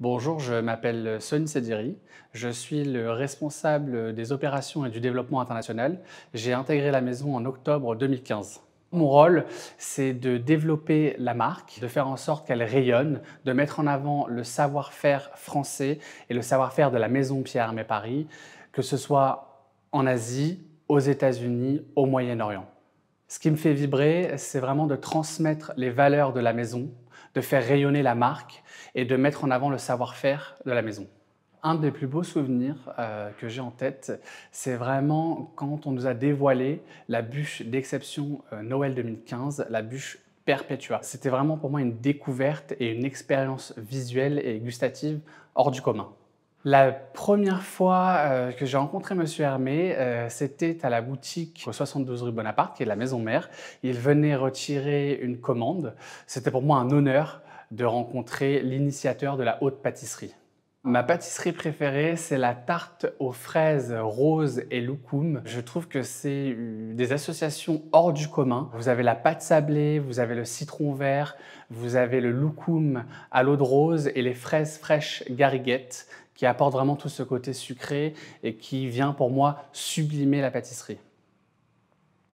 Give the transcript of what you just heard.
Bonjour, je m'appelle Sonny Sediri. Je suis le responsable des opérations et du développement international. J'ai intégré la maison en octobre 2015. Mon rôle, c'est de développer la marque, de faire en sorte qu'elle rayonne, de mettre en avant le savoir-faire français et le savoir-faire de la maison Pierre Hermé Paris, que ce soit en Asie, aux États-Unis, au Moyen-Orient. Ce qui me fait vibrer, c'est vraiment de transmettre les valeurs de la maison de faire rayonner la marque et de mettre en avant le savoir-faire de la maison. Un des plus beaux souvenirs euh, que j'ai en tête, c'est vraiment quand on nous a dévoilé la bûche d'exception euh, Noël 2015, la bûche Perpetua. C'était vraiment pour moi une découverte et une expérience visuelle et gustative hors du commun. La première fois euh, que j'ai rencontré Monsieur Hermé, euh, c'était à la boutique au 72 rue Bonaparte, qui est la maison mère. Il venait retirer une commande. C'était pour moi un honneur de rencontrer l'initiateur de la haute pâtisserie. Ma pâtisserie préférée, c'est la tarte aux fraises roses et loukoum. Je trouve que c'est des associations hors du commun. Vous avez la pâte sablée, vous avez le citron vert, vous avez le loukoum à l'eau de rose et les fraises fraîches gariguettes qui apporte vraiment tout ce côté sucré et qui vient pour moi sublimer la pâtisserie.